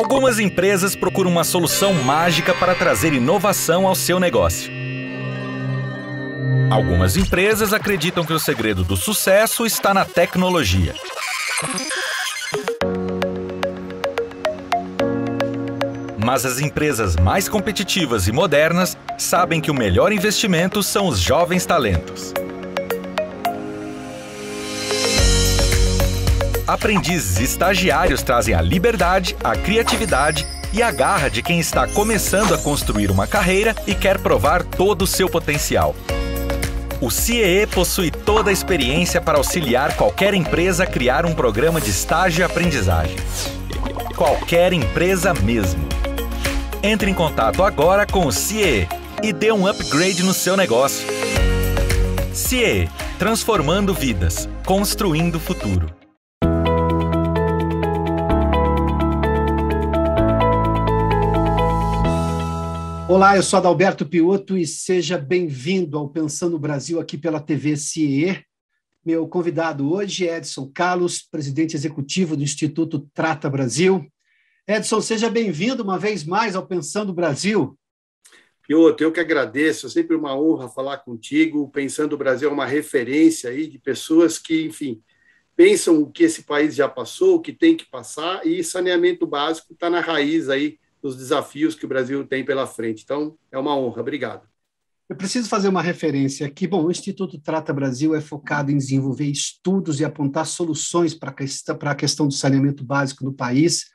Algumas empresas procuram uma solução mágica para trazer inovação ao seu negócio. Algumas empresas acreditam que o segredo do sucesso está na tecnologia. Mas as empresas mais competitivas e modernas sabem que o melhor investimento são os jovens talentos. aprendizes e estagiários trazem a liberdade, a criatividade e a garra de quem está começando a construir uma carreira e quer provar todo o seu potencial. O CIEE possui toda a experiência para auxiliar qualquer empresa a criar um programa de estágio e aprendizagem. Qualquer empresa mesmo. Entre em contato agora com o CIEE e dê um upgrade no seu negócio. CIEE, transformando vidas, construindo futuro. Olá, eu sou Adalberto Pioto e seja bem-vindo ao Pensando Brasil aqui pela TV CIE. Meu convidado hoje é Edson Carlos, presidente executivo do Instituto Trata Brasil. Edson, seja bem-vindo uma vez mais ao Pensando Brasil. Pioto, eu que agradeço, é sempre uma honra falar contigo. O Pensando Brasil é uma referência aí de pessoas que, enfim, pensam o que esse país já passou, o que tem que passar, e saneamento básico está na raiz aí dos desafios que o Brasil tem pela frente. Então, é uma honra. Obrigado. Eu preciso fazer uma referência aqui. Bom, o Instituto Trata Brasil é focado em desenvolver estudos e apontar soluções para a questão do saneamento básico no país,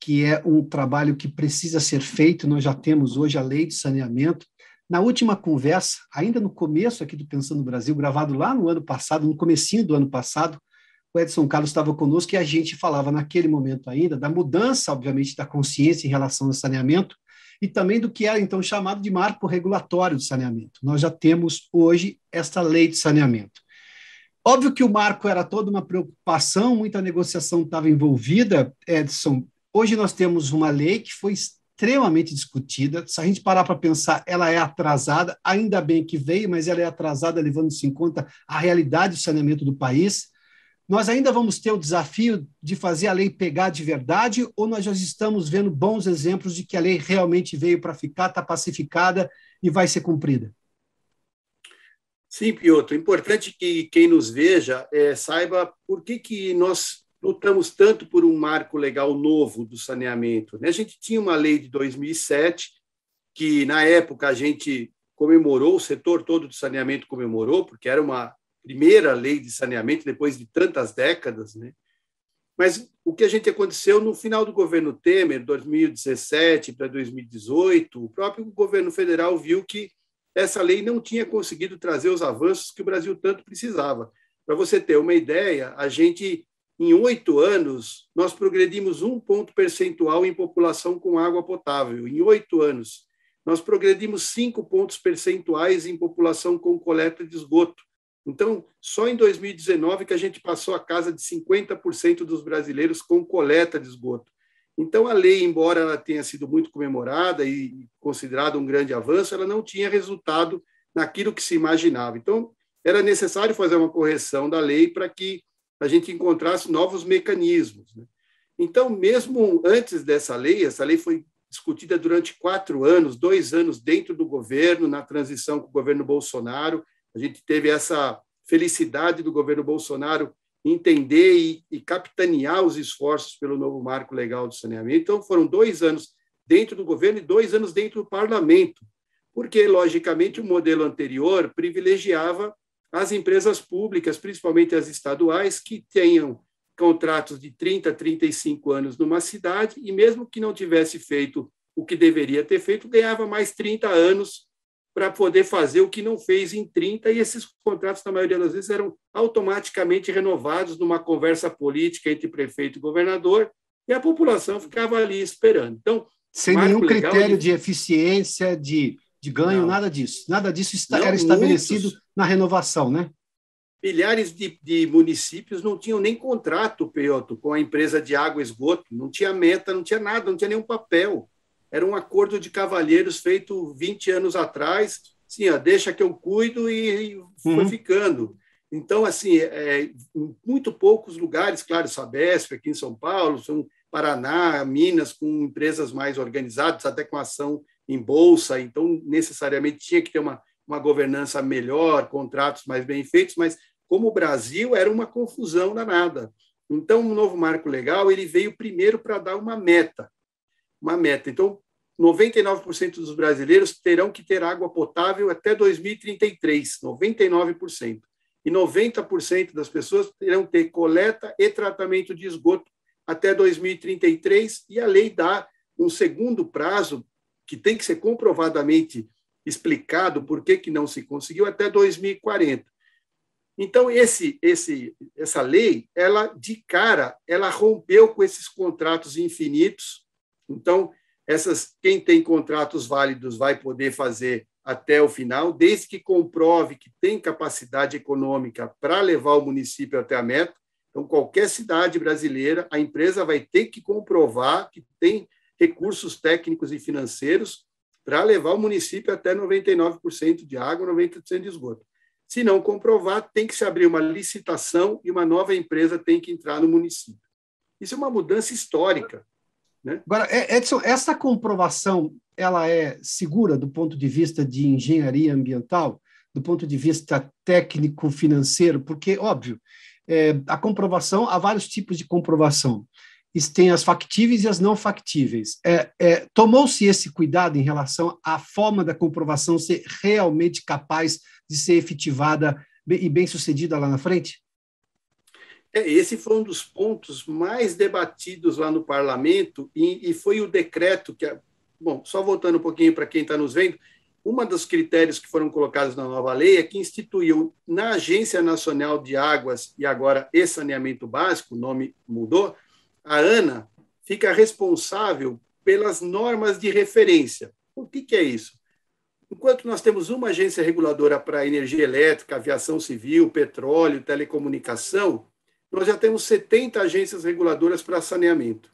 que é um trabalho que precisa ser feito. Nós já temos hoje a lei de saneamento. Na última conversa, ainda no começo aqui do Pensando no Brasil, gravado lá no ano passado, no comecinho do ano passado, o Edson Carlos estava conosco e a gente falava naquele momento ainda da mudança, obviamente, da consciência em relação ao saneamento e também do que era então chamado de marco regulatório do saneamento. Nós já temos hoje esta lei de saneamento. Óbvio que o marco era toda uma preocupação, muita negociação estava envolvida, Edson. Hoje nós temos uma lei que foi extremamente discutida. Se a gente parar para pensar, ela é atrasada, ainda bem que veio, mas ela é atrasada levando-se em conta a realidade do saneamento do país nós ainda vamos ter o desafio de fazer a lei pegar de verdade ou nós já estamos vendo bons exemplos de que a lei realmente veio para ficar, está pacificada e vai ser cumprida? Sim, Piotr. É importante que quem nos veja é, saiba por que, que nós lutamos tanto por um marco legal novo do saneamento. Né? A gente tinha uma lei de 2007 que, na época, a gente comemorou, o setor todo do saneamento comemorou, porque era uma primeira lei de saneamento depois de tantas décadas, né? Mas o que a gente aconteceu no final do governo Temer, 2017 para 2018, o próprio governo federal viu que essa lei não tinha conseguido trazer os avanços que o Brasil tanto precisava. Para você ter uma ideia, a gente em oito anos nós progredimos um ponto percentual em população com água potável. Em oito anos nós progredimos cinco pontos percentuais em população com coleta de esgoto. Então, só em 2019 que a gente passou a casa de 50% dos brasileiros com coleta de esgoto. Então, a lei, embora ela tenha sido muito comemorada e considerada um grande avanço, ela não tinha resultado naquilo que se imaginava. Então, era necessário fazer uma correção da lei para que a gente encontrasse novos mecanismos. Né? Então, mesmo antes dessa lei, essa lei foi discutida durante quatro anos, dois anos dentro do governo, na transição com o governo Bolsonaro, a gente teve essa felicidade do governo Bolsonaro entender e, e, capitanear os esforços pelo novo marco legal do saneamento. Então, foram dois anos dentro do governo e dois anos dentro do parlamento, porque, logicamente, o modelo anterior privilegiava as empresas públicas, principalmente as estaduais, que tenham contratos de 30, 35 anos numa cidade e, mesmo que não tivesse feito o que deveria ter feito, ganhava mais 30 anos para poder fazer o que não fez em 30, e esses contratos, na maioria das vezes, eram automaticamente renovados numa conversa política entre prefeito e governador, e a população ficava ali esperando. Então, sem nenhum critério de... de eficiência, de, de ganho, não. nada disso. Nada disso está, não, era estabelecido muitos, na renovação, né? Milhares de, de municípios não tinham nem contrato, Pioto, com a empresa de água e esgoto, não tinha meta, não tinha nada, não tinha nenhum papel era um acordo de cavalheiros feito 20 anos atrás, sim, deixa que eu cuido e foi uhum. ficando. Então, assim, é, é, em muito poucos lugares, claro, Sabesp aqui em São Paulo, são Paraná, Minas, com empresas mais organizadas, até com ação em bolsa, então necessariamente tinha que ter uma, uma governança melhor, contratos mais bem feitos, mas como o Brasil era uma confusão danada. Então, o um novo marco legal ele veio primeiro para dar uma meta uma meta. Então, 99% dos brasileiros terão que ter água potável até 2033, 99%. E 90% das pessoas terão que ter coleta e tratamento de esgoto até 2033, e a lei dá um segundo prazo que tem que ser comprovadamente explicado por que, que não se conseguiu até 2040. Então esse esse essa lei, ela de cara, ela rompeu com esses contratos infinitos então, essas quem tem contratos válidos vai poder fazer até o final, desde que comprove que tem capacidade econômica para levar o município até a meta. Então, qualquer cidade brasileira, a empresa vai ter que comprovar que tem recursos técnicos e financeiros para levar o município até 99% de água, 90% de esgoto. Se não comprovar, tem que se abrir uma licitação e uma nova empresa tem que entrar no município. Isso é uma mudança histórica. Né? Agora, Edson, essa comprovação ela é segura do ponto de vista de engenharia ambiental, do ponto de vista técnico financeiro, porque óbvio, é, a comprovação há vários tipos de comprovação. Tem as factíveis e as não factíveis. É, é, Tomou-se esse cuidado em relação à forma da comprovação ser realmente capaz de ser efetivada e bem sucedida lá na frente? É, esse foi um dos pontos mais debatidos lá no parlamento e, e foi o decreto que, bom, só voltando um pouquinho para quem está nos vendo, uma dos critérios que foram colocados na nova lei é que instituiu na Agência Nacional de Águas e agora e Saneamento Básico, o nome mudou, a ANA fica responsável pelas normas de referência. O que, que é isso? Enquanto nós temos uma agência reguladora para energia elétrica, aviação civil, petróleo, telecomunicação, nós já temos 70 agências reguladoras para saneamento,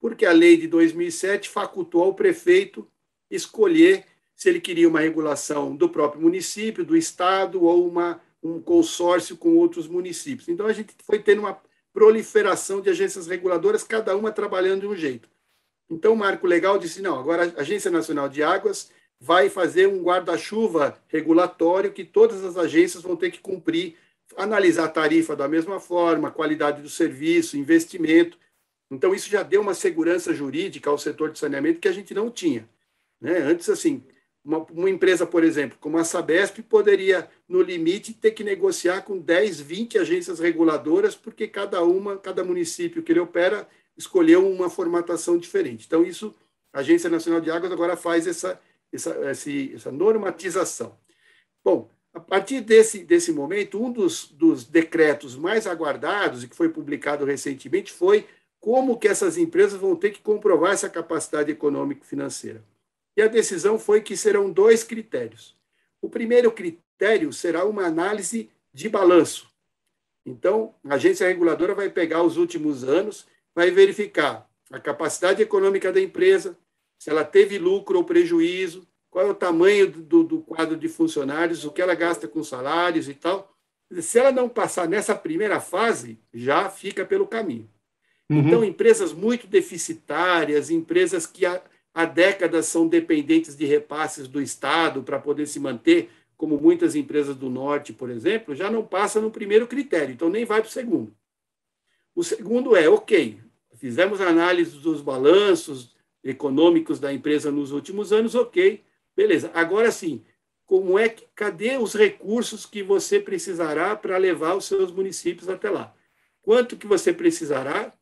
porque a lei de 2007 facultou ao prefeito escolher se ele queria uma regulação do próprio município, do estado ou uma, um consórcio com outros municípios. Então a gente foi tendo uma proliferação de agências reguladoras, cada uma trabalhando de um jeito. Então o Marco Legal disse: não, agora a Agência Nacional de Águas vai fazer um guarda-chuva regulatório que todas as agências vão ter que cumprir analisar a tarifa da mesma forma, qualidade do serviço, investimento. Então, isso já deu uma segurança jurídica ao setor de saneamento que a gente não tinha. Né? Antes, assim, uma, uma, empresa, por exemplo, como a Sabesp, poderia, no limite, ter que negociar com 10, 20 agências reguladoras, porque cada uma, cada município que ele opera, escolheu uma formatação diferente. Então, isso, a Agência Nacional de Águas agora faz essa, essa, essa normatização. Bom, a partir desse, desse momento, um dos, dos decretos mais aguardados e que foi publicado recentemente foi como que essas empresas vão ter que comprovar essa capacidade econômica e financeira. E a decisão foi que serão dois critérios. O primeiro critério será uma análise de balanço. Então, a agência reguladora vai pegar os últimos anos, vai verificar a capacidade econômica da empresa, se ela teve lucro ou prejuízo, qual é o tamanho do, do quadro de funcionários, o que ela gasta com salários e tal. Se ela não passar nessa primeira fase, já fica pelo caminho. Uhum. Então, empresas muito deficitárias, empresas que há, há décadas são dependentes de repasses do Estado para poder se manter, como muitas empresas do Norte, por exemplo, já não passa no primeiro critério, então nem vai para o segundo. O segundo é, ok, fizemos análise dos balanços econômicos da empresa nos últimos anos, ok, Beleza, agora sim, como é que, cadê os recursos que você precisará para levar os seus municípios até lá? Quanto que você precisará?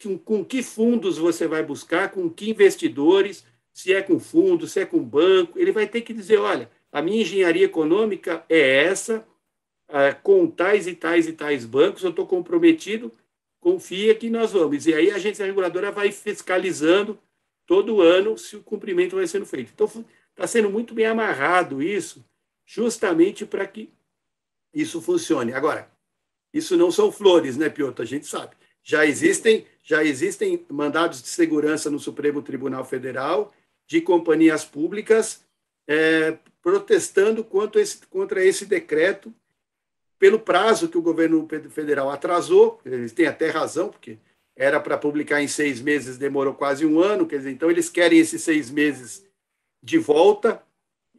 Com, com que fundos você vai buscar? Com que investidores? Se é com fundo, se é com banco? Ele vai ter que dizer, olha, a minha engenharia econômica é essa, ah, com tais e tais e tais bancos, eu estou comprometido, confia que nós vamos. E aí a agência reguladora vai fiscalizando todo ano se o cumprimento vai sendo feito. Então, Está sendo muito bem amarrado isso, justamente para que isso funcione. Agora, isso não são flores, né, Piotr? A gente sabe. Já existem, já existem mandados de segurança no Supremo Tribunal Federal de companhias públicas é, protestando quanto esse, contra esse decreto pelo prazo que o governo federal atrasou. Eles têm até razão, porque era para publicar em seis meses, demorou quase um ano. Quer dizer, então eles querem esses seis meses de volta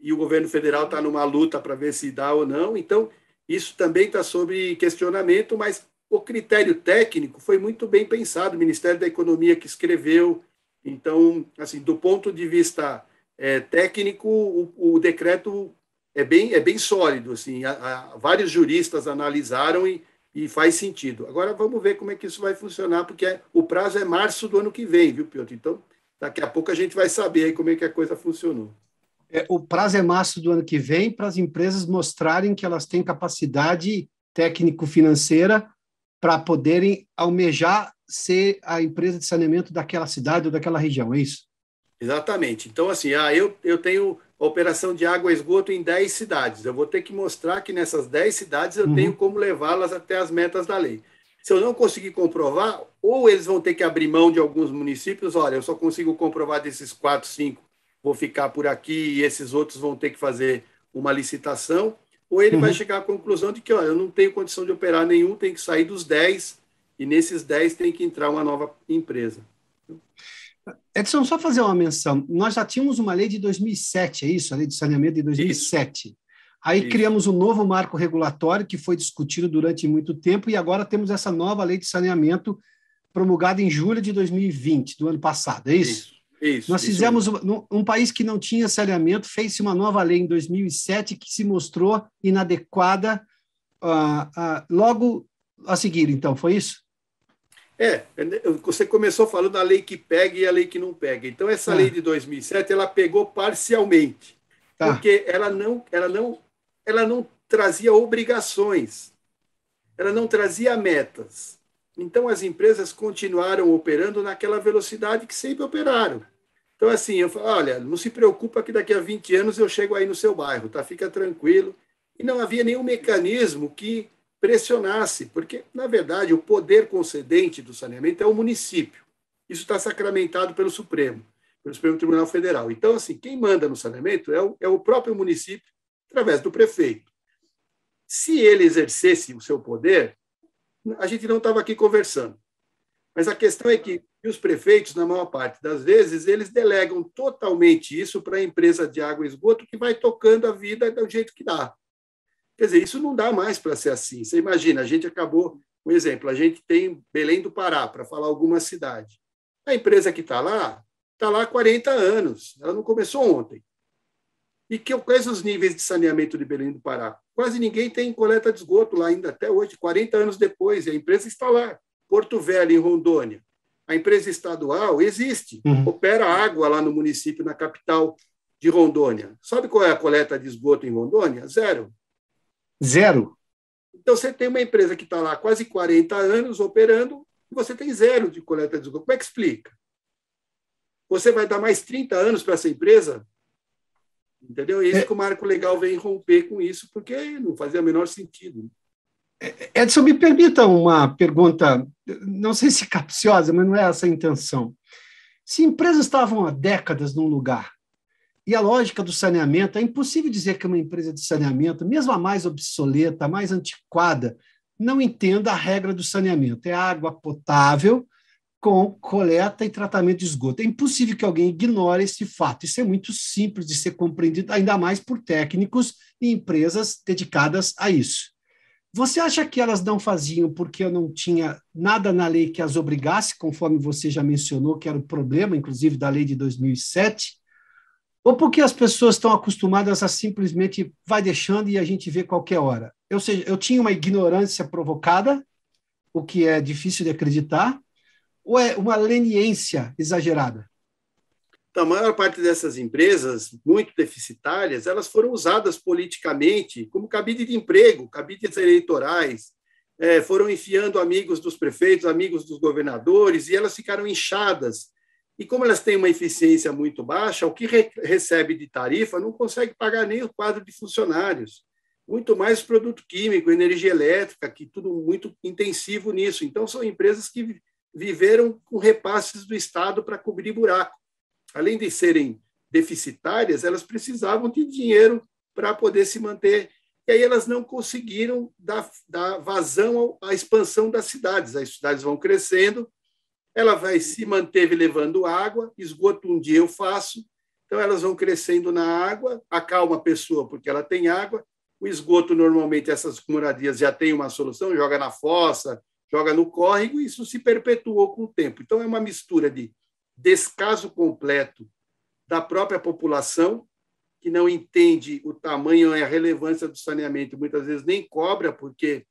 e o governo federal está numa luta para ver se dá ou não. Então, isso também está sob questionamento, mas o critério técnico foi muito bem pensado, o Ministério da Economia que escreveu. Então, assim, do ponto de vista é, técnico, o, o, decreto é bem, é bem sólido. Assim, a, a, vários juristas analisaram e, e faz sentido. Agora, vamos ver como é que isso vai funcionar, porque é, o prazo é março do ano que vem, viu, Piotr? Então, Daqui a pouco a gente vai saber aí como é que a coisa funcionou. É, o prazo é março do ano que vem para as empresas mostrarem que elas têm capacidade técnico-financeira para poderem almejar ser a empresa de saneamento daquela cidade ou daquela região, é isso? Exatamente. Então, assim, ah, eu, eu tenho operação de água e esgoto em 10 cidades. Eu vou ter que mostrar que nessas 10 cidades eu uhum. tenho como levá-las até as metas da lei. Se eu não conseguir comprovar, ou eles vão ter que abrir mão de alguns municípios, olha, eu só consigo comprovar desses quatro, cinco, vou ficar por aqui e esses outros vão ter que fazer uma licitação, ou ele uhum. vai chegar à conclusão de que, olha, eu não tenho condição de operar nenhum, tem que sair dos dez e nesses dez tem que entrar uma nova empresa. Edson, só fazer uma menção. Nós já tínhamos uma lei de 2007, é isso? A lei de saneamento de 2007. Isso. Aí Isso. criamos um novo marco regulatório que foi discutido durante muito tempo e agora temos essa nova lei de saneamento promulgada em julho de 2020, do ano passado, é isso? isso, isso Nós fizemos isso. Um, um, país que não tinha saneamento, fez-se uma nova lei em 2007 que se mostrou inadequada uh, uh, logo a seguir, então, foi isso? É, você começou falando da lei que pega e a lei que não pega. Então, essa ah. lei de 2007, ela pegou parcialmente, tá. porque ela não, ela não ela não trazia obrigações, ela não trazia metas. Então, as empresas continuaram operando naquela velocidade que sempre operaram. Então, assim, eu falo, olha, não se preocupa que daqui a 20 anos eu chego aí no seu bairro, tá? Fica tranquilo. E não havia nenhum mecanismo que pressionasse, porque, na verdade, o poder concedente do saneamento é o município. Isso está sacramentado pelo Supremo, pelo Supremo Tribunal Federal. Então, assim, quem manda no saneamento é o, é o próprio município através do prefeito. Se ele exercesse o seu poder, a gente não estava aqui conversando. Mas a questão é que os prefeitos, na maior parte das vezes, eles delegam totalmente isso para a empresa de água e esgoto, que vai tocando a vida do jeito que dá. Quer dizer, isso não dá mais para ser assim. Você imagina, a gente acabou, um exemplo, a gente tem Belém do Pará, para falar alguma cidade. A empresa que está lá, está lá há 40 anos, ela não começou ontem. E que, quais os níveis de saneamento de Belém do Pará? Quase ninguém tem coleta de esgoto lá ainda, até hoje, 40 anos depois, e a empresa está lá. Porto Velho, em Rondônia. A empresa estadual existe, uhum. opera água lá no município, na capital de Rondônia. Sabe qual é a coleta de esgoto em Rondônia? Zero. Zero? Então, você tem uma empresa que está lá há quase 40 anos operando e você tem zero de coleta de esgoto. Como é que explica? Você vai dar mais 30 anos para essa empresa Entendeu? Esse é, que o Marco Legal vem romper com isso, porque não fazia o menor sentido. Né? É, é, Edson, me permita uma pergunta, não sei se é capciosa, mas não é essa a intenção. Se empresas estavam há décadas num lugar e a lógica do saneamento, é impossível dizer que uma empresa de saneamento, mesmo a mais obsoleta, a mais antiquada, não entenda a regra do saneamento. É água potável com coleta e tratamento de esgoto. É impossível que alguém ignore esse fato. Isso é muito simples de ser compreendido, ainda mais por técnicos e empresas dedicadas a isso. Você acha que elas não faziam porque eu não tinha nada na lei que as obrigasse, conforme você já mencionou, que era o problema, inclusive, da lei de 2007? Ou porque as pessoas estão acostumadas a simplesmente vai deixando e a gente vê qualquer hora? Ou seja, eu tinha uma ignorância provocada, o que é difícil de acreditar, ou é uma leniência exagerada? Então, a maior parte dessas empresas muito deficitárias, elas foram usadas politicamente como cabide de emprego, cabides eleitorais, é, foram enfiando amigos dos prefeitos, amigos dos governadores, e elas ficaram inchadas. E como elas têm uma eficiência muito baixa, o que re recebe de tarifa não consegue pagar nem o quadro de funcionários, muito mais produto químico, energia elétrica, que tudo muito intensivo nisso. Então, são empresas que viveram com repasses do Estado para cobrir buraco. Além de serem deficitárias, elas precisavam de dinheiro para poder se manter. E aí elas não conseguiram dar, dar vazão à expansão das cidades. As cidades vão crescendo, ela vai se manteve levando água, esgoto um dia eu faço, então elas vão crescendo na água, acalma a pessoa porque ela tem água, o esgoto normalmente essas moradias já tem uma solução, joga na fossa, joga no córrego e isso se perpetuou com o tempo. Então, é uma mistura de descaso completo da própria população, que não entende o tamanho e a relevância do saneamento, muitas vezes nem cobra, porque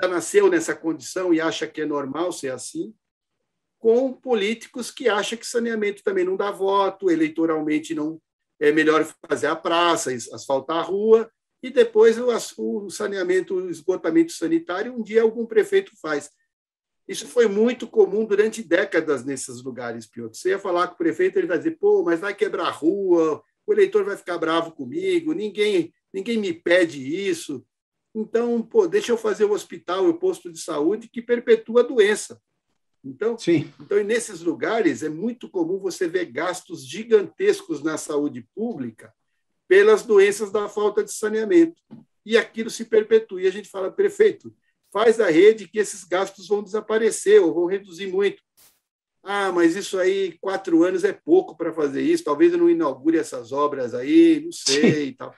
já nasceu nessa condição e acha que é normal ser assim, com políticos que acham que saneamento também não dá voto, eleitoralmente não é melhor fazer a praça, asfaltar a rua, e depois o saneamento, o esgotamento sanitário, um dia algum prefeito faz. Isso foi muito comum durante décadas nesses lugares, Piotr. Você ia falar com o prefeito, ele vai dizer, pô, mas vai quebrar a rua, o eleitor vai ficar bravo comigo, ninguém, ninguém me pede isso. Então, pô, deixa eu fazer o hospital, o posto de saúde que perpetua a doença. Então, Sim. então nesses lugares é muito comum você ver gastos gigantescos na saúde pública pelas doenças da falta de saneamento. E aquilo se perpetua. E a gente fala, prefeito, faz a rede que esses gastos vão desaparecer ou vão reduzir muito. Ah, mas isso aí, quatro anos é pouco para fazer isso, talvez eu não inaugure essas obras aí, não sei e tal.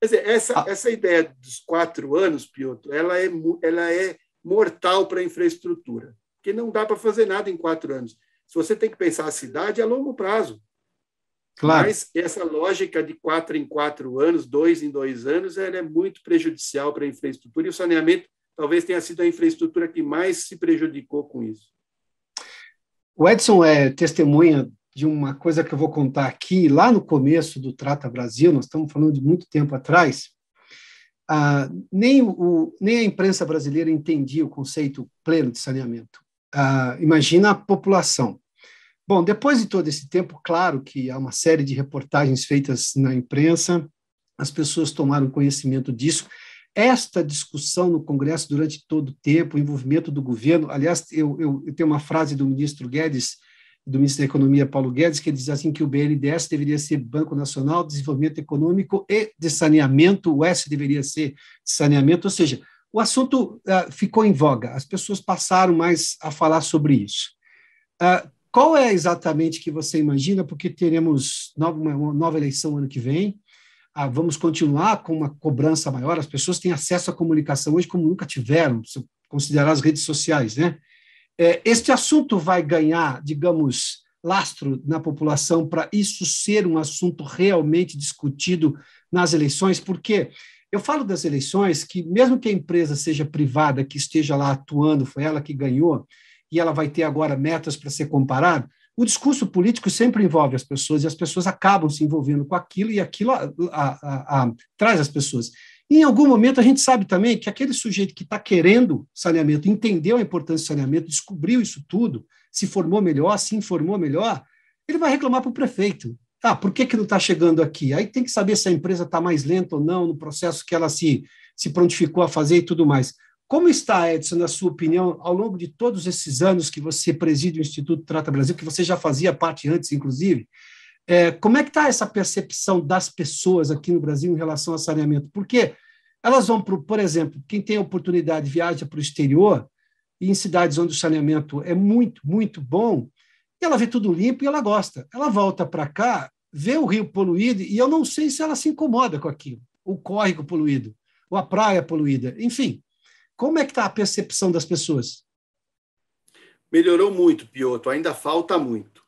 Quer dizer, essa, ah. essa ideia dos quatro anos, Piotr, ela é, ela é mortal para a infraestrutura, porque não dá para fazer nada em quatro anos. Se você tem que pensar a cidade é a longo prazo. Claro. Mas essa lógica de quatro em quatro anos, dois em dois anos, ela é muito prejudicial para a infraestrutura e o saneamento talvez tenha sido a infraestrutura que mais se prejudicou com isso. O Edson é testemunha de uma coisa que eu vou contar aqui, lá no começo do Trata Brasil, nós estamos falando de muito tempo atrás, ah, nem, o, nem a imprensa brasileira entendia o conceito pleno de saneamento. Ah, imagina a população. Bom, depois de todo esse tempo, claro que há uma série de reportagens feitas na imprensa, as pessoas tomaram conhecimento disso, esta discussão no Congresso durante todo o tempo, o envolvimento do governo, aliás, eu, eu, eu tenho uma frase do ministro Guedes, do ministro da Economia, Paulo Guedes, que ele diz assim que o BNDES deveria ser Banco Nacional de Desenvolvimento Econômico e de Saneamento, o S deveria ser saneamento, ou seja, o assunto uh, ficou em voga, as pessoas passaram mais a falar sobre isso. Uh, qual é exatamente que você imagina, porque teremos nova, uma nova eleição ano que vem, ah, vamos continuar com uma cobrança maior, as pessoas têm acesso à comunicação hoje como nunca tiveram, se considerar as redes sociais, né? É, este assunto vai ganhar, digamos, lastro na população para isso ser um assunto realmente discutido nas eleições, porque eu falo das eleições que, mesmo que a empresa seja privada, que esteja lá atuando, foi ela que ganhou, e ela vai ter agora metas para ser comparado o discurso político sempre envolve as pessoas e as pessoas acabam se envolvendo com aquilo e aquilo a, a, a, traz as pessoas. E em algum momento a gente sabe também que aquele sujeito que está querendo saneamento, entendeu a importância do saneamento, descobriu isso tudo, se formou melhor, se informou melhor, ele vai reclamar para o prefeito. Ah, por que, que não está chegando aqui? Aí tem que saber se a empresa está mais lenta ou não no processo que ela se, se prontificou a fazer e tudo mais. Como está, Edson, na sua opinião, ao longo de todos esses anos que você preside o Instituto Trata Brasil, que você já fazia parte antes, inclusive, é, como é que está essa percepção das pessoas aqui no Brasil em relação ao saneamento? Porque elas vão, para, por exemplo, quem tem oportunidade viaja para o exterior, e em cidades onde o saneamento é muito, muito bom, e ela vê tudo limpo e ela gosta. Ela volta para cá, vê o rio poluído, e eu não sei se ela se incomoda com aquilo, o córrego poluído, ou a praia poluída, enfim. Como é que está a percepção das pessoas? Melhorou muito, Pioto. Ainda falta muito.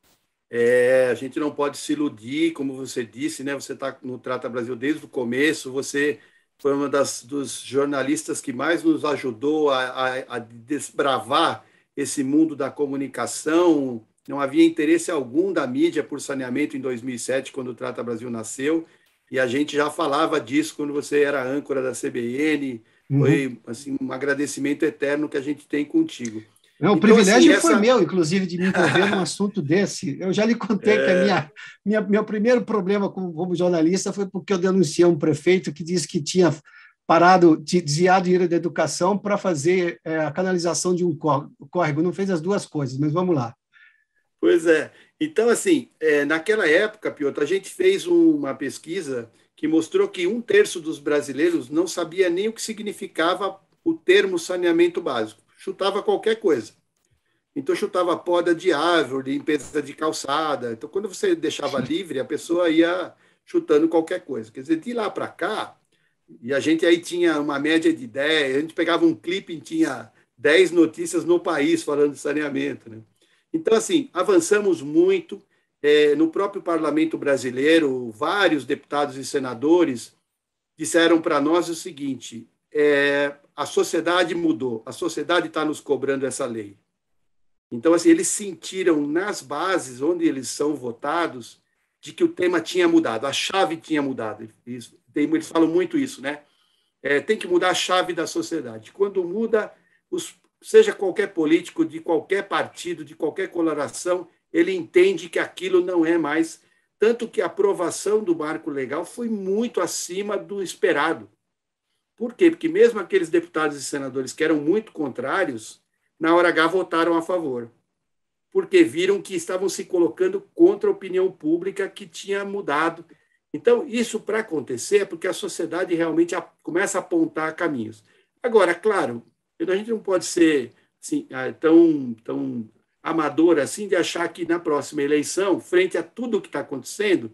É, a gente não pode se iludir, como você disse, né? Você está no Trata Brasil desde o começo. Você foi uma das dos jornalistas que mais nos ajudou a, a, a desbravar esse mundo da comunicação. Não havia interesse algum da mídia por saneamento em 2007, quando o Trata Brasil nasceu, e a gente já falava disso quando você era âncora da CBN, Uhum. Foi assim, um agradecimento eterno que a gente tem contigo. é o então, privilégio assim, foi essa... meu, inclusive, de me envolver num assunto desse. Eu já lhe contei é... que a é. minha, minha, meu primeiro problema como, como, jornalista foi porque eu denunciei um prefeito que disse que tinha parado, desviado dinheiro da educação para fazer é, a canalização de um córrego. Não fez as duas coisas, mas vamos lá. Pois é. Então, assim, é, naquela época, Piotr, a gente fez uma pesquisa que mostrou que um terço dos brasileiros não sabia nem o que significava o termo saneamento básico. Chutava qualquer coisa. Então, chutava poda de árvore, limpeza de calçada. Então, quando você deixava livre, a pessoa ia chutando qualquer coisa. Quer dizer, de lá para cá, e a gente aí tinha uma média de 10, a gente pegava um clipe e tinha 10 notícias no país falando de saneamento. Né? Então, assim, avançamos muito é, no próprio parlamento brasileiro, vários deputados e senadores disseram para nós o seguinte: é, a sociedade mudou, a sociedade está nos cobrando essa lei. Então, assim, eles sentiram nas bases onde eles são votados de que o tema tinha mudado, a chave tinha mudado. Isso, tem, eles falam muito isso, né? É, tem que mudar a chave da sociedade. Quando muda, os, seja qualquer político de qualquer partido, de qualquer coloração, ele entende que aquilo não é mais. Tanto que a aprovação do marco legal foi muito acima do esperado. Por quê? Porque mesmo aqueles deputados e senadores que eram muito contrários, na hora H votaram a favor. Porque viram que estavam se colocando contra a opinião pública que tinha mudado. Então, isso para acontecer é porque a sociedade realmente começa a apontar caminhos. Agora, claro, a gente não pode ser assim, ah, tão, tão amador assim de achar que na próxima eleição, frente a tudo o que está acontecendo,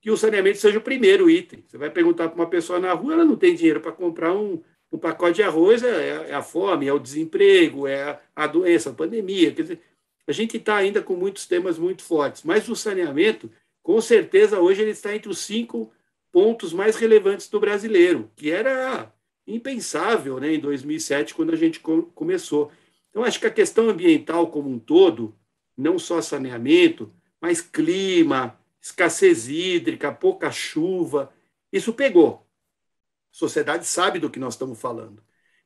que o saneamento seja o primeiro item. Você vai perguntar para uma pessoa na rua, ela não tem dinheiro para comprar um, um pacote de arroz, é, é, é, a fome, é o desemprego, é a, a doença, a pandemia. Quer dizer, a gente está ainda com muitos temas muito fortes, mas o saneamento, com certeza, hoje ele está entre os cinco pontos mais relevantes do brasileiro, que era impensável né, em 2007, quando a gente começou. Então, acho que a questão ambiental como um todo, não só saneamento, mas clima, escassez hídrica, pouca chuva, isso pegou. A sociedade sabe do que nós estamos falando.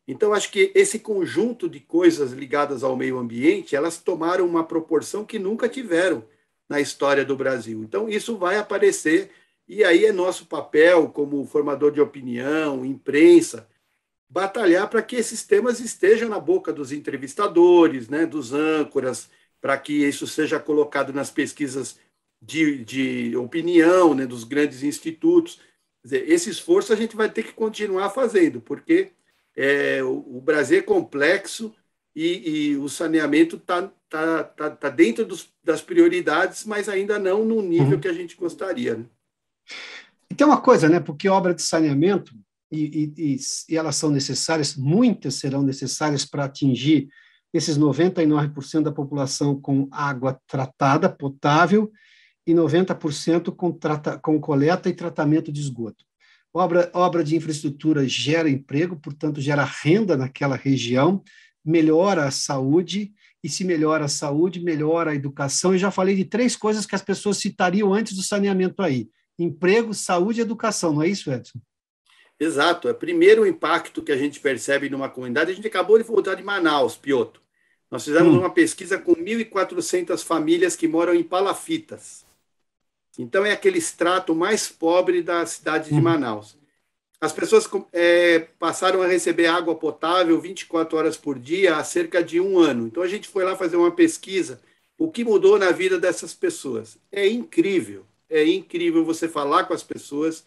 Então, acho que esse conjunto de coisas ligadas ao meio ambiente, elas tomaram uma proporção que nunca tiveram na história do Brasil. Então, isso vai aparecer, e aí é nosso papel como formador de opinião, imprensa, batalhar para que esses temas estejam na boca dos entrevistadores, né, dos âncoras, para que isso seja colocado nas pesquisas de, de opinião, né, dos grandes institutos. Dizer, esse esforço a gente vai ter que continuar fazendo, porque é, o, o, Brasil é complexo e, e o saneamento está tá, tá, tá dentro dos, das prioridades, mas ainda não no nível uhum. que a gente gostaria. Né? E tem uma coisa, né? Porque obra de saneamento e, e, e elas são necessárias, muitas serão necessárias para atingir esses 99% da população com água tratada, potável, e 90% com, trata, com coleta e tratamento de esgoto. Obra, obra de infraestrutura gera emprego, portanto, gera renda naquela região, melhora a saúde, e se melhora a saúde, melhora a educação. E já falei de três coisas que as pessoas citariam antes do saneamento aí: emprego, saúde e educação, não é isso, Edson? Exato. É primeiro o impacto que a gente percebe numa comunidade. A gente acabou de voltar de Manaus, Pioto. Nós fizemos hum. uma pesquisa com 1.400 famílias que moram em Palafitas. Então, é aquele extrato mais pobre da cidade hum. de Manaus. As pessoas é, passaram a receber água potável 24 horas por dia há cerca de um ano. Então, a gente foi lá fazer uma pesquisa. O que mudou na vida dessas pessoas? É incrível. É incrível você falar com as pessoas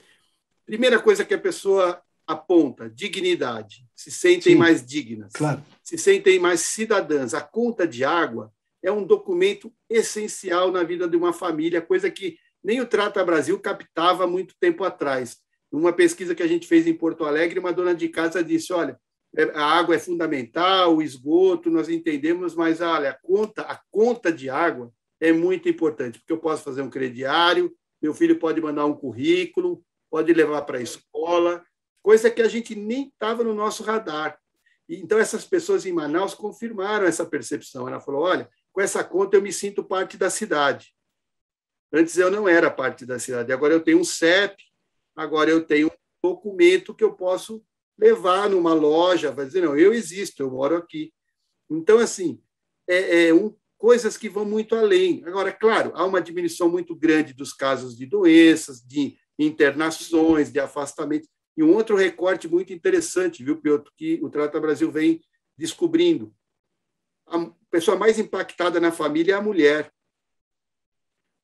Primeira coisa que a pessoa aponta: dignidade. Se sentem Sim, mais dignas. Claro. Se sentem mais cidadãs. A conta de água é um documento essencial na vida de uma família, coisa que nem o Trata Brasil captava muito tempo atrás. Numa pesquisa que a gente fez em Porto Alegre, uma dona de casa disse: olha, é, a água é fundamental, o esgoto, nós entendemos, mas olha, a conta, a conta de água é muito importante, porque eu posso fazer um crediário, meu filho pode mandar um currículo, pode levar para a escola, coisa que a gente nem estava no nosso radar. então, essas pessoas em Manaus confirmaram essa percepção. Ela falou: olha, com essa conta eu me sinto parte da cidade. Antes eu não era parte da cidade, agora eu tenho um CEP, agora eu tenho um documento que eu posso levar numa loja, vai dizer, não, eu existo, eu moro aqui. Então, assim, é, é um, coisas que vão muito além. Agora, claro, há uma diminuição muito grande dos casos de doenças, de internações, de afastamento. E um outro recorte muito interessante, viu, Piotr, que o Trata Brasil vem descobrindo. A pessoa mais impactada na família é a mulher,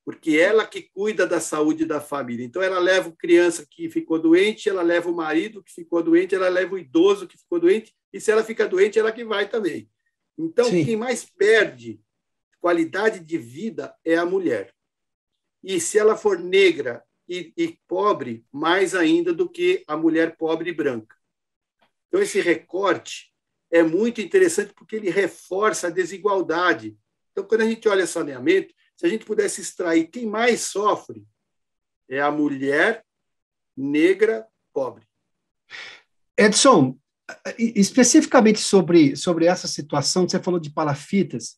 porque ela que cuida da saúde da família. Então, ela leva a criança que ficou doente, ela leva o marido que ficou doente, ela leva o idoso que ficou doente, e se ela fica doente, ela que vai também. Então, Sim. quem mais perde qualidade de vida é a mulher. E se ela for negra e, e pobre mais ainda do que a mulher pobre e branca. Então, esse recorte é muito interessante porque ele reforça a desigualdade. Então, quando a gente olha saneamento, se a gente pudesse extrair quem mais sofre, é a mulher negra pobre. Edson, especificamente sobre, sobre essa situação, você falou de palafitas,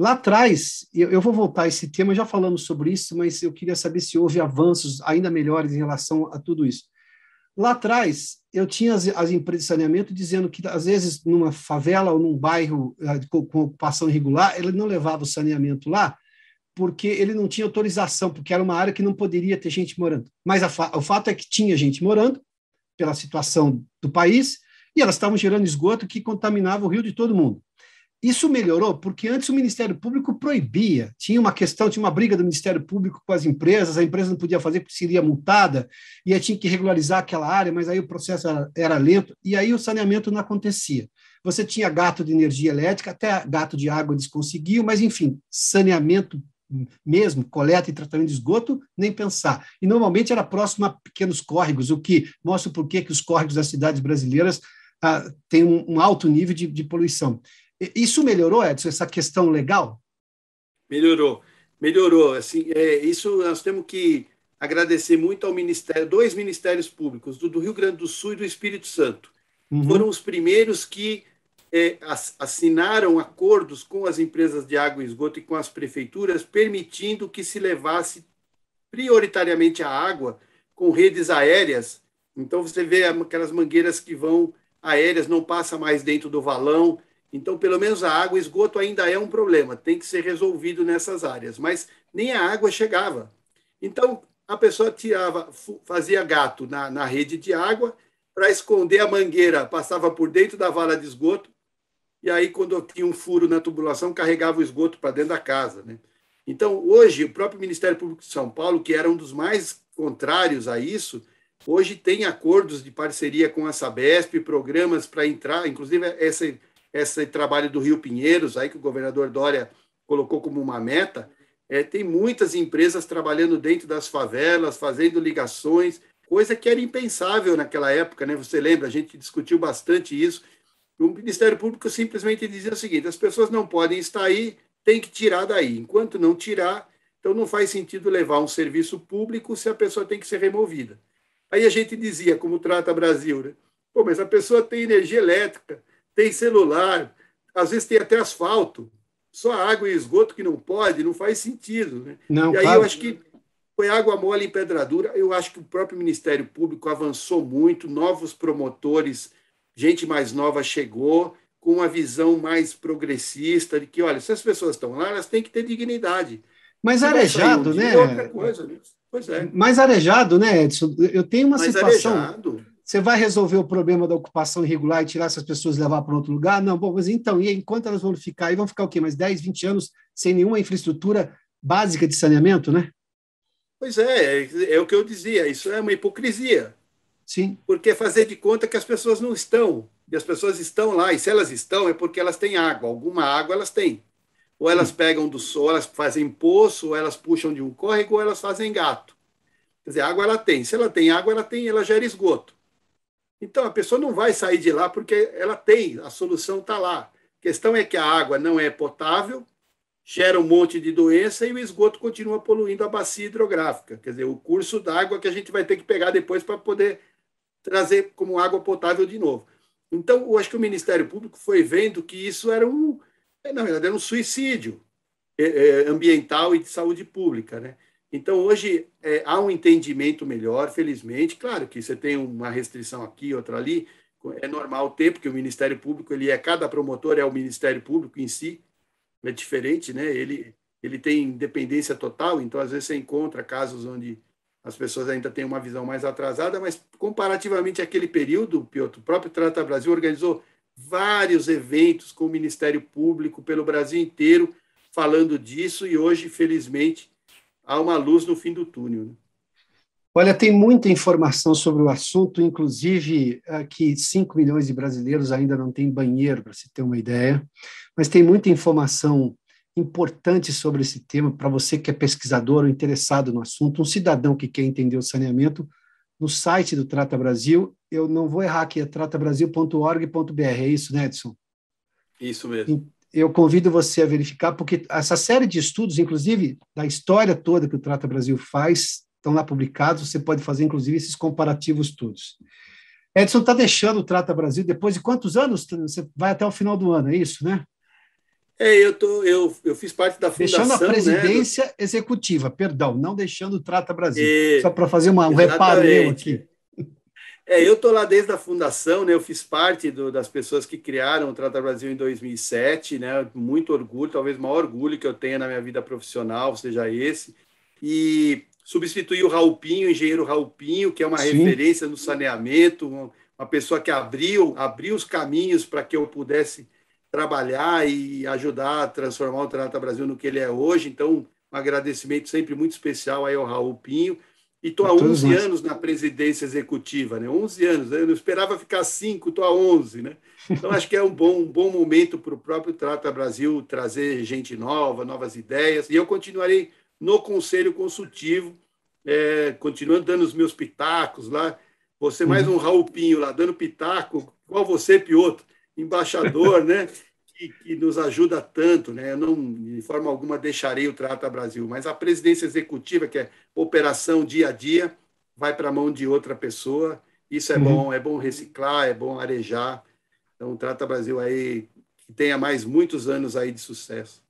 Lá atrás, eu, vou voltar a esse tema, já falamos sobre isso, mas eu queria saber se houve avanços ainda melhores em relação a tudo isso. Lá atrás, eu tinha as, as empresas de saneamento dizendo que, às vezes, numa favela ou num bairro eh, com, com ocupação irregular, ele não levava o saneamento lá, porque ele não tinha autorização, porque era uma área que não poderia ter gente morando. Mas fa o fato é que tinha gente morando, pela situação do país, e elas estavam gerando esgoto que contaminava o rio de todo mundo. Isso melhorou porque antes o Ministério Público proibia. Tinha uma questão, tinha uma briga do Ministério Público com as empresas, a empresa não podia fazer porque seria multada, e aí tinha que regularizar aquela área, mas aí o processo era, era lento, e aí o saneamento não acontecia. Você tinha gato de energia elétrica, até gato de água eles conseguiam, mas enfim, saneamento mesmo, coleta e tratamento de esgoto, nem pensar. E normalmente era próximo a pequenos córregos, o que mostra por que os córregos das cidades brasileiras ah, têm um, um alto nível de, de poluição. Isso melhorou, Edson, essa questão legal? Melhorou, melhorou. Assim, é, isso nós temos que agradecer muito ao ministério, dois ministérios públicos, do, do Rio Grande do Sul e do Espírito Santo. Uhum. Foram os primeiros que é, assinaram acordos com as empresas de água e esgoto e com as prefeituras, permitindo que se levasse prioritariamente a água com redes aéreas. Então você vê aquelas mangueiras que vão aéreas, não passa mais dentro do valão, então, pelo menos a água esgoto ainda é um problema, tem que ser resolvido nessas áreas, mas nem a água chegava. Então, a pessoa tirava, fazia gato na, na rede de água, para esconder a mangueira, passava por dentro da vala de esgoto, e aí, quando tinha um furo na tubulação, carregava o esgoto para dentro da casa. Né? Então, hoje, o próprio Ministério Público de São Paulo, que era um dos mais contrários a isso, hoje tem acordos de parceria com a Sabesp, programas para entrar, inclusive essa esse trabalho do Rio Pinheiros, aí que o governador Dória colocou como uma meta, é, tem muitas empresas trabalhando dentro das favelas, fazendo ligações, coisa que era impensável naquela época, né? Você lembra? A gente discutiu bastante isso. O Ministério Público simplesmente dizia o seguinte: as pessoas não podem estar aí, tem que tirar daí. Enquanto não tirar, então não faz sentido levar um serviço público se a pessoa tem que ser removida. Aí a gente dizia, como trata Brasil, né? Pô, mas a pessoa tem energia elétrica, tem celular, às vezes tem até asfalto, só água e esgoto que não pode, não faz sentido. Né? Não, e aí claro. eu acho que foi água mole em pedra dura. Eu acho que o próprio Ministério Público avançou muito, novos promotores, gente mais nova chegou com uma visão mais progressista de que, olha, se as pessoas estão lá, elas têm que ter dignidade. Mas arejado, um né? coisa, né? Pois é. Mais arejado, né, Edson? Eu tenho uma mais situação. Arejado. Você vai resolver o problema da ocupação irregular e tirar essas pessoas e levar para outro lugar? Não, bom, mas então, e enquanto elas vão ficar? E vão ficar o quê? Mais 10, 20 anos sem nenhuma infraestrutura básica de saneamento, né? Pois é, é, é o que eu dizia, isso é uma hipocrisia. Sim. Porque é fazer de conta que as pessoas não estão, e as pessoas estão lá, e se elas estão é porque elas têm água, alguma água elas têm. Ou elas pegam do sol, elas fazem poço, ou elas puxam de um córrego, ou elas fazem gato. Quer dizer, água ela tem. Se ela tem água, ela tem, ela gera esgoto. Então, a pessoa não vai sair de lá porque ela tem, a solução está lá. A questão é que a água não é potável, gera um monte de doença e o esgoto continua poluindo a bacia hidrográfica. Quer dizer, o curso d'água que a gente vai ter que pegar depois para poder trazer como água potável de novo. Então, eu acho que o Ministério Público foi vendo que isso era um, na verdade, era um suicídio eh, eh, ambiental e de saúde pública, né? Então, hoje é, há um entendimento melhor, felizmente. Claro que você tem uma restrição aqui, outra ali, é normal ter, porque o Ministério Público, ele é, cada promotor é o Ministério Público em si, é diferente, né? Ele, ele tem independência total, então, às vezes, você encontra casos onde as pessoas ainda têm uma visão mais atrasada, mas comparativamente àquele período, Piotr, o próprio Trata Brasil organizou vários eventos com o Ministério Público pelo Brasil inteiro falando disso e hoje, felizmente, há uma luz no fim do túnel. Né? Olha, tem muita informação sobre o assunto, inclusive ah, que 5 milhões de brasileiros ainda não têm banheiro, para se ter uma ideia, mas tem muita informação importante sobre esse tema para você que é pesquisador ou interessado no assunto, um cidadão que quer entender o saneamento, no site do Trata Brasil, eu não vou errar aqui, é tratabrasil.org.br, é isso, Nedson? Né, isso mesmo eu convido você a verificar, porque essa série de estudos, inclusive da história toda que o Trata Brasil faz, estão lá publicados, você pode fazer, inclusive, esses comparativos todos. Edson está deixando o Trata Brasil depois de quantos anos? Você vai até o final do ano, é isso, né? É, eu, tô, eu, eu fiz parte da fundação. Deixando a né, presidência né? executiva, perdão, não deixando o Trata Brasil. É, só para fazer uma, um reparo aqui. É, eu estou lá desde a fundação, né? Eu fiz parte do, das pessoas que criaram o Trata Brasil em 2007, né? Muito orgulho, talvez o maior orgulho que eu tenha na minha vida profissional seja esse. E substituí o Raulpinho, o engenheiro Pinho, que é uma Sim. referência no saneamento, uma pessoa que abriu, abriu os caminhos para que eu pudesse trabalhar e ajudar a transformar o Trata Brasil no que ele é hoje. Então, um agradecimento sempre muito especial aí ao Raul Pinho e estou há 11 então, nós. anos na presidência executiva, né? 11 anos. Né? Eu não esperava ficar 5, estou há 11, né? Então, acho que é um bom, um bom momento para o próprio Trata Brasil trazer gente nova, novas ideias. E eu continuarei no Conselho Consultivo, é, continuando dando os meus pitacos lá. Você mais uhum. um Raul Pinho lá, dando pitaco, qual você, Pioto? Embaixador, né? que, que, nos ajuda tanto, né? Eu não, de forma alguma, deixarei o Trata Brasil, mas a presidência executiva, que é operação dia a dia, vai para a mão de outra pessoa. Isso é uhum. bom, é bom reciclar, é bom arejar. Então, o Trata Brasil aí que tenha mais muitos anos aí de sucesso.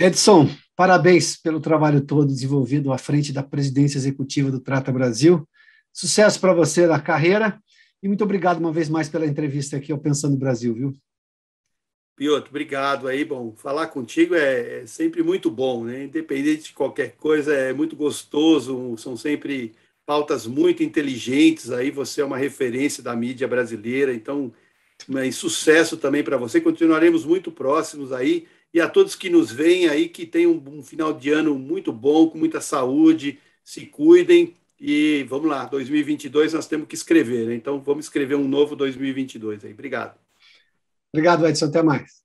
Edson, parabéns pelo trabalho todo desenvolvido à frente da presidência executiva do Trata Brasil. Sucesso para você na carreira e muito obrigado uma vez mais pela entrevista aqui ao Pensando Brasil, viu? Piotr, obrigado aí. Bom, falar contigo é, é, sempre muito bom, né? Independente de qualquer coisa, é muito gostoso. São sempre pautas muito inteligentes aí. Você é uma referência da mídia brasileira, então, mas né, sucesso também para você. Continuaremos muito próximos aí. E a todos que nos veem aí, que tenham um, um final de ano muito bom, com muita saúde, se cuidem. E vamos lá, 2022 nós temos que escrever, né? Então, vamos escrever um novo 2022 aí. Obrigado. Obrigado, Edson. Até mais.